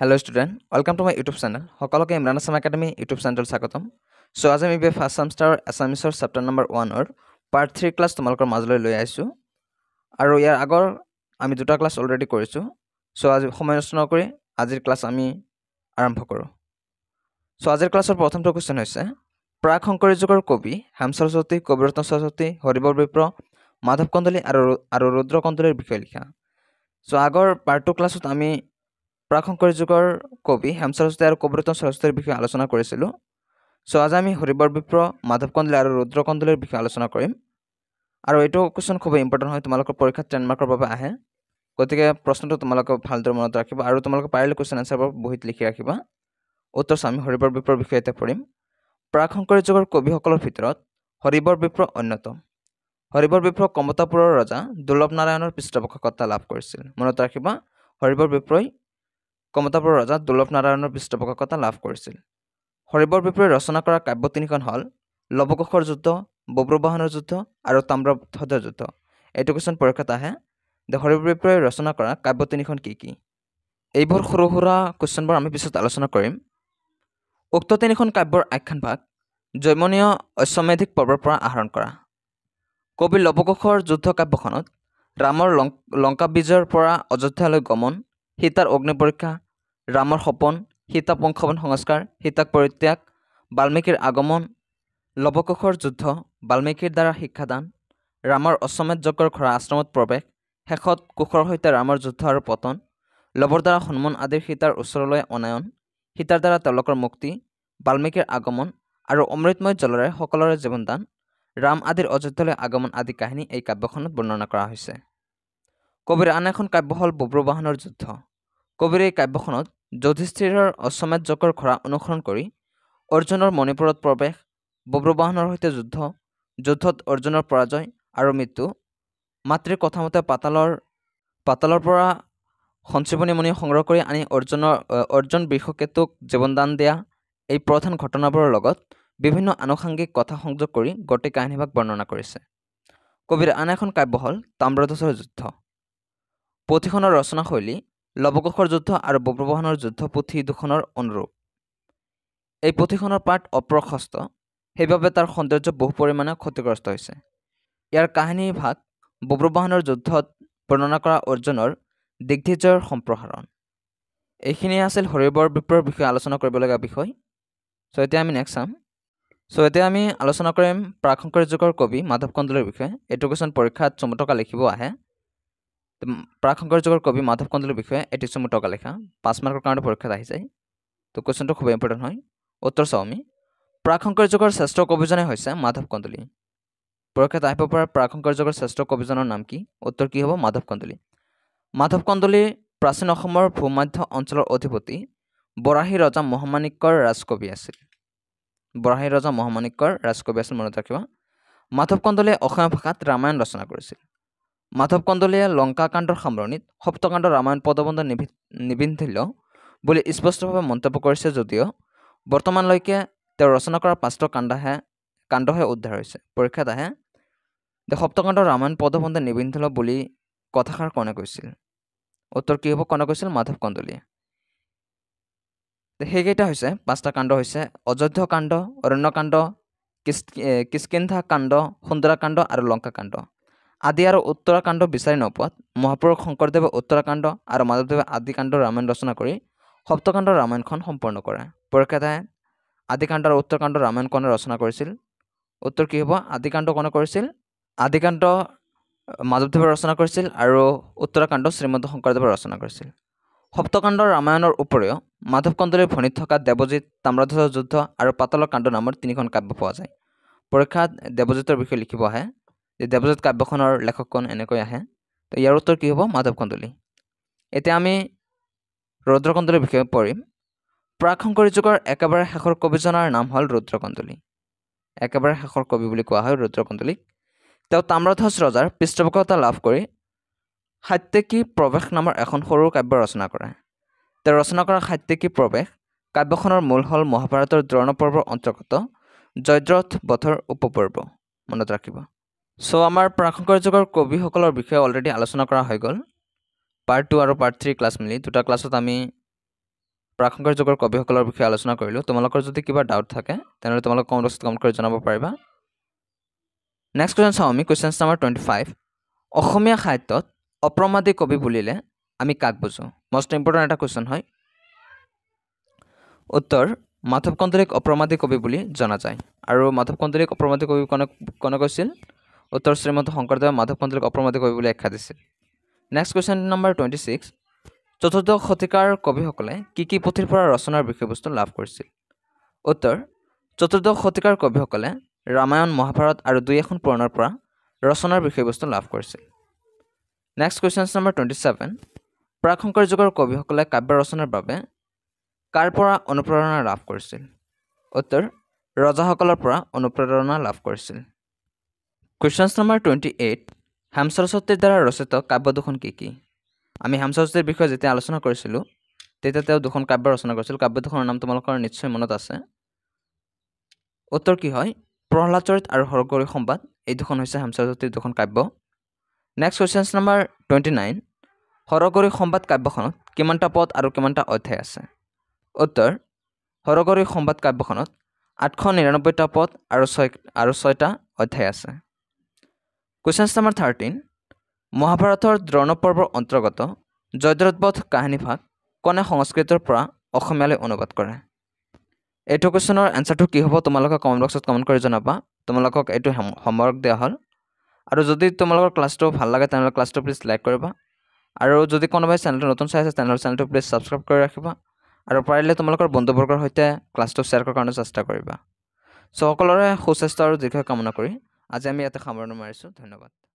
hello' student welcome to my YouTube channel সকলোকে Imran Assam academy YouTube channel স্বাগতম so' আজি আমি বি ফাৰ্ষ্ট চেমিষ্টাৰৰ এছামিছৰ চেপ্টাৰ নম্বৰ ওৱানৰ পাৰ্ট থ্ৰী ক্লাছ তোমালোকৰ মাজলৈ লৈ আহিছোঁ আৰু ইয়াৰ আগৰ আমি দুটা ক্লাছ অলৰেডি কৰিছোঁ চ' আজি সময় নষ্ট নকৰি আজিৰ ক্লাছ আমি আৰম্ভ কৰোঁ চ' আজিৰ ক্লাছৰ প্ৰথমটো কুৱেশ্যন হৈছে প্ৰাক শংকৰী যুগৰ কবি হেম সৰস্বতী কবিৰত্ন সৰস্বতী হৰিবৰ বিপ্ৰ মাধৱ কন্দলী আৰু আৰু ৰুদ্ৰ কন্দলীৰ বিষয়ে লিখা চ' আগৰ পাৰ্ট টু ক্লাছত আমি প্ৰাক শংকৰ যুগৰ কবি হেম সৰস্বতী আৰু কবিৰতন সৰস্বতীৰ বিষয়ে আলোচনা কৰিছিলোঁ চ' আজি আমি হৰিবৰ বিপ্ৰ মাধৱ কন্দলি আৰু ৰুদ্ৰ কন্দলিৰ বিষয়ে আলোচনা কৰিম আৰু এইটো কুৱেশ্যন খুবেই ইম্পৰ্টেণ্ট হয় তোমালোকৰ পৰীক্ষাত টেনমাৰ্কৰ বাবে আহে গতিকে প্ৰশ্নটো তোমালোকে ভালদৰে মনত ৰাখিবা আৰু তোমালোকে পাৰিলে কুৱেশ্যন এনচাৰবোৰ বহীত লিখি ৰাখিবা উত্তৰ স্বামী হৰিবৰ বিপ্ৰৰ বিষয়ে এতিয়া পঢ়িম প্ৰাক শংকৰী যুগৰ কবিসকলৰ ভিতৰত হৰিবৰ বিপ্ৰ অন্যতম হৰিবৰ বিপ্ৰ কমতাপুৰৰ ৰজা দুৰ্লভ নাৰায়ণৰ পৃষ্ঠপোষকতা লাভ কৰিছিল মনত ৰাখিবা হৰিবৰ বিপ্ৰই কমতাপুৰ ৰজা দুৰ্লভ নাৰায়ণৰ পৃষ্ঠপোষকতা লাভ কৰিছিল হৰিবৰ বিপৰীত ৰচনা কৰা কাব্য তিনিখন হ'ল লৱকোষৰ যুদ্ধ বব্ৰবাহনৰ যুদ্ধ আৰু তাম্ৰধ্বজ যুদ্ধ এইটো কুৱেশ্যন পৰীক্ষাত আহে দ্য হৰিবৰ বিপ্ৰয়ে ৰচনা কৰা কাব্য তিনিখন কি কি এইবোৰ সৰু সুৰা কুৱেশ্যনবোৰ আমি পিছত আলোচনা কৰিম উক্ত তিনিখন কাব্যৰ আখ্যান ভাগ জৈমনীয় অশ্বমেধিক পৰ্বৰ পৰা আহৰণ কৰা কবি লৱকোষৰ যুদ্ধ কাব্যখনত ৰামৰ লং বীজৰ পৰা অযোধ্যালৈ গমন সীতাৰ অগ্নি পৰীক্ষা ৰামৰ সপোন সীতা পংশবন সংস্কাৰ সীতাক পৰিত্যাগ বাল্মীকিৰ আগমন লৱকোষৰ যুদ্ধ বাল্মীকিৰ দ্বাৰা শিক্ষাদান ৰামৰ অসমেত যজ্ঞৰ ঘৰ আশ্ৰমত প্ৰৱেশ শেষত কোষৰ সৈতে ৰামৰ যুদ্ধ আৰু পতন লৱৰ দ্বাৰা হনুমান আদিৰ সীতাৰ ওচৰলৈ অনায়ন সীতাৰ দ্বাৰা তেওঁলোকৰ মুক্তি বাল্মীকিৰ আগমন আৰু অমৃতময় জলৰে সকলোৰে জীৱনদান ৰাম আদিৰ অযোধ্যালৈ আগমন আদি কাহিনী এই কাব্যখনত বৰ্ণনা কৰা হৈছে কবিৰ আন এখন কাব্য হ'ল বব্ৰবাহনৰ যুদ্ধ কবিৰ এই কাব্যখনত যধিষ্ঠিৰৰ অসমাত যজ্ঞৰ খৰা অনুসৰণ কৰি অৰ্জুনৰ মণিপুৰত প্ৰৱেশ বব্ৰবাহনৰ সৈতে যুদ্ধ যুদ্ধত অৰ্জুনৰ পৰাজয় আৰু মৃত্যু মাতৃৰ কথামতে পাতালৰ পাতালৰ পৰা সঞ্জীৱনী মণি সংগ্ৰহ কৰি আনি অৰ্জুনৰ অৰ্জুন বৃষকেতুক জীৱনদান দিয়া এই প্ৰধান ঘটনাবোৰৰ লগত বিভিন্ন আনুষাংগিক কথা সংযোগ কৰি গোটেই কাহিনীভাগ বৰ্ণনা কৰিছে কবিৰ আন এখন কাব্য হ'ল তাম্ৰধ্বজৰ যুদ্ধ পুথিখনৰ ৰচনাশৈলী লৱকোষৰ যুদ্ধ আৰু বব্ৰবাহনৰ যুদ্ধ পুথি দুখনৰ অনুৰূপ এই পুথিখনৰ পাঠ অপ্ৰশস্ত সেইবাবে তাৰ সৌন্দৰ্য বহু পৰিমাণে ক্ষতিগ্ৰস্ত হৈছে ইয়াৰ কাহিনীৰ ভাগ বব্ৰবাহনৰ যুদ্ধত বৰ্ণনা কৰা অৰ্জুনৰ দিগ্ধিজয়ৰ সম্প্ৰসাৰণ এইখিনিয়ে আছিল হৰিবৰ বিপ্ৰৰ বিষয়ে আলোচনা কৰিবলগা বিষয় চ' এতিয়া আমি নেক্সট চাম চ' এতিয়া আমি আলোচনা কৰিম প্ৰাক্ষংকৰী যুগৰ কবি মাধৱ কন্দলীৰ বিষয়ে এডুকেশ্যন পৰীক্ষাত চমু টকা লিখিব আহে প্ৰাক শংকৰ যুগৰ কবি মাধৱ কন্দলৰ বিষয়ে এটি চমু টকা লেখা পাঁচ মাৰ্কৰ কাৰণে পৰীক্ষাত আহি যায় তো কুৱেশ্যনটো খুবেই ইম্পৰ্টেণ্ট হয় উত্তৰ চাওঁ আমি প্ৰাক শংকৰ যুগৰ শ্ৰেষ্ঠ কবিজনে হৈছে মাধৱ কন্দলি পৰীক্ষাত আহিব পৰা প্ৰাক শংকৰ যুগৰ শ্ৰেষ্ঠ কবিজনৰ নাম কি উত্তৰ কি হ'ব মাধৱ কন্দলি মাধৱ কন্দলি প্ৰাচীন অসমৰ ভূমাধ্য অঞ্চলৰ অধিপতি বৰাহী ৰজা মহামানিকৰ ৰাজকবি আছিল বৰাহী ৰজা মহামানিকৰ ৰাজকবি আছিল মনত ৰাখিবা মাধৱ কন্দলে অসমীয়া ভাষাত ৰামায়ণ ৰচনা কৰিছিল মাধৱ কন্দলীয়ে লংকাকাণ্ডৰ সামৰণিত সপ্তকাণ্ড ৰামায়ণ পদবন্ধ নিভি নিবিন্ধিল বুলি স্পষ্টভাৱে মন্তব্য কৰিছে যদিও বৰ্তমানলৈকে তেওঁ ৰচনা কৰা পাঁচটা কাণ্ডহে কাণ্ডহে উদ্ধাৰ হৈছে পৰীক্ষাত আহে যে সপ্তকাণ্ড ৰামায়ণ পদবন্ধ নিবিন্ধিল বুলি কথাষাৰ কোনে কৈছিল উত্তৰ কি হ'ব কোনে কৈছিল মাধৱ কন্দলীয়ে সেইকেইটা হৈছে পাঁচটা কাণ্ড হৈছে অযোধ্য কাণ্ড অৰণ্য অৰণ্যকাণ্ড কিষ্কিন্ধা কাণ্ড সুন্দৰাকাণ্ড আৰু লংকাকাণ্ড আদি আৰু উত্তৰাকাণ্ড বিচাৰি নোপোৱাত মহাপুৰুষ শংকৰদেৱে উত্তৰাকাণ্ড আৰু মাধৱদেৱে আদিকাণ্ড ৰামায়ণ ৰচনা কৰি সপ্তকাণ্ড ৰামায়ণখন সম্পন্ন কৰে পৰীক্ষাতাই আদিকাণ্ড আৰু উত্তৰকাণ্ড ৰামায়ণখনে ৰচনা কৰিছিল উত্তৰ কি হ'ব আদিকাণ্ড কোনে কৰিছিল আদিকাণ্ড মাধৱদেৱে ৰচনা কৰিছিল আৰু উত্তৰাকাণ্ড শ্ৰীমন্ত শংকৰদেৱে ৰচনা কৰিছিল সপ্তকাণ্ড ৰামায়ণৰ উপৰিও মাধৱ মাধৱকণ্ডলীৰ ভনীত থকা দেৱজিত তাম্ৰধ্বজ যুদ্ধ আৰু পাতলৰ কাণ্ড নামৰ তিনিখন কাব্য পোৱা যায় পৰীক্ষাত দেৱজিতৰ বিষয়ে লিখিব আহে যে দেৱজিত কাব্যখনৰ লেখকখন এনেকৈ আহে তো ইয়াৰ উত্তৰ কি হ'ব মাধৱ কন্দলী এতিয়া আমি ৰুদ্ৰ কন্দলীৰ বিষয়ে পঢ়িম শংকৰী যুগৰ একেবাৰে শেষৰ কবিজনাৰ নাম হ'ল ৰুদ্ৰ কন্দলী একেবাৰে শেষৰ কবি বুলি কোৱা হয় ৰুদ্ৰ কন্দলীক তেওঁ তাম্ৰধ্বজ ৰজাৰ পৃষ্ঠপোষকতা লাভ কৰি সাত্যিকী প্ৰৱেশ নামৰ এখন সৰু কাব্য ৰচনা কৰে তেওঁ ৰচনা কৰা সাত্যিকী প্ৰৱেশ কাব্যখনৰ মূল হ'ল মহাভাৰতৰ দ্ৰণ পৰ্বৰ অন্তৰ্গত জয়দ্ৰথ বথৰ উপপৰ্ব মনত ৰাখিব চ' আমাৰ প্ৰাসংকৰ যুগৰ কবিসকলৰ বিষয়ে অলৰেডি আলোচনা কৰা হৈ গ'ল পাৰ্ট টু আৰু পাৰ্ট থ্ৰী ক্লাছ মিলি দুটা ক্লাছত আমি প্ৰাসংকৰ যুগৰ কবিসকলৰ বিষয়ে আলোচনা কৰিলোঁ তোমালোকৰ যদি কিবা ডাউট থাকে তেনেহ'লে তোমালোক কমেণ্টত কমেণ্ট কৰি জনাব পাৰিবা নেক্সট কুৱেশ্যন চাওঁ আমি questions number twenty five Asomiya সাহিত্যত অপ্ৰমাদী কবি বুলিলে আমি কাক বুজোঁ মষ্ট ইম্পৰ্টেণ্ট এটা কুৱেশ্যন হয় উত্তৰ মাধৱ কন্দলীক অপ্ৰমাদী কবি বুলি জনা যায় আৰু মাধৱ কন্দলীক অপ্ৰমাদী কবি কোনে কোনে কৈছিল উত্তৰ শ্ৰীমন্ত শংকৰদেৱে মাধৱ মন্দিৰক অপ্ৰমাদী কৰিবলৈ আখ্যা দিছে next question number twenty six চতুৰ্দশ শতিকাৰ কবিসকলে কি কি পুথিৰ পৰা ৰচনাৰ বিষয়বস্তু লাভ কৰিছিল উত্তৰ চতুৰ্দশ শতিকাৰ কবিসকলে ৰামায়ণ মহাভাৰত আৰু দুই এখন পুৰণৰ পৰা ৰচনাৰ বিষয়বস্তু লাভ কৰিছিল next questions number twenty seven প্ৰাকশংকৰ যুগৰ কবিসকলে কাব্য ৰচনাৰ বাবে কাৰ পৰা অনুপ্ৰেৰণা লাভ কৰিছিল উত্তৰ ৰজাসকলৰ পৰা অনুপ্ৰেৰণা লাভ কৰিছিল কুৱেশ্যনছ নম্বৰ টুৱেণ্টি এইট হাম সৰস্বতীৰ দ্বাৰা ৰচিত কাব্য দুখন কি কি আমি হাম সৰস্বতীৰ বিষয়ে যেতিয়া আলোচনা কৰিছিলোঁ তেতিয়া তেওঁ দুখন কাব্য ৰচনা কৰিছিল কাব্য দুখনৰ নাম তোমালোকৰ নিশ্চয় মনত আছে উত্তৰ কি হয় প্ৰহ্লাদ চৰিত আৰু সৰগৰী সম্বাদ এই দুখন হৈছে হাম সৰস্বতীৰ দুখন কাব্য next questions number twenty nine সৰগৰী সম্বাদ কাব্যখনত কিমানটা পদ আৰু কিমানটা অধ্যায় আছে উত্তৰ সৰগৰী সম্বাদ কাব্যখনত আঠশ নিৰান্নব্বৈটা পদ আৰু ছয় আৰু ছয়টা অধ্যায় আছে কুৱেশ্যনছ নম্বৰ থাৰ্টিন মহাভাৰতৰ দ্ৰণ পৰ্বৰ অন্তৰ্গত জয়দ্ৰতবধ কাহিনীভাগ কোনে সংস্কৃতৰ পৰা অসমীয়ালৈ অনুবাদ কৰে এইটো কুৱেশ্যনৰ এনচাৰটো কি হ'ব তোমালোকে কমেণ্ট বক্সত কমেণ্ট কৰি জনাবা তোমালোকক এইটো হোমৱৰ্ক দিয়া হ'ল আৰু যদি তোমালোকৰ ক্লাছটো ভাল লাগে তেনেহ'লে ক্লাছটো প্লিজ লাইক কৰিবা আৰু যদি কোনোবাই চেনেলটো নতুন চাই আছে তেনেহ'লে চেনেলটো প্লিজ ছাবস্ক্ৰাইব কৰি ৰাখিবা আৰু পাৰিলে তোমালোকৰ বন্ধুবৰ্গৰ সৈতে ক্লাছটো শ্বেয়াৰ কৰাৰ কাৰণে চেষ্টা কৰিবা চ' সকলোৰে সুস্বাস্থ্য আৰু দীৰ্ঘ কামনা কৰি আজি আমি ইয়াতে সামৰণি মাৰিছোঁ ধন্যবাদ